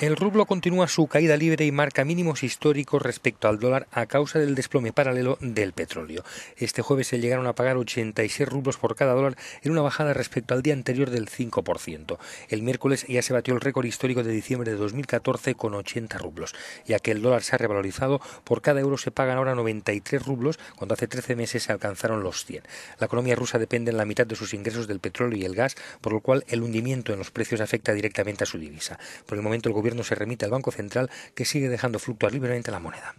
El rublo continúa su caída libre y marca mínimos históricos respecto al dólar a causa del desplome paralelo del petróleo. Este jueves se llegaron a pagar 86 rublos por cada dólar en una bajada respecto al día anterior del 5%. El miércoles ya se batió el récord histórico de diciembre de 2014 con 80 rublos, ya que el dólar se ha revalorizado, por cada euro se pagan ahora 93 rublos, cuando hace 13 meses se alcanzaron los 100. La economía rusa depende en la mitad de sus ingresos del petróleo y el gas, por lo cual el hundimiento en los precios afecta directamente a su divisa. Por el momento el gobierno se remite al Banco Central que sigue dejando fluctuar libremente la moneda.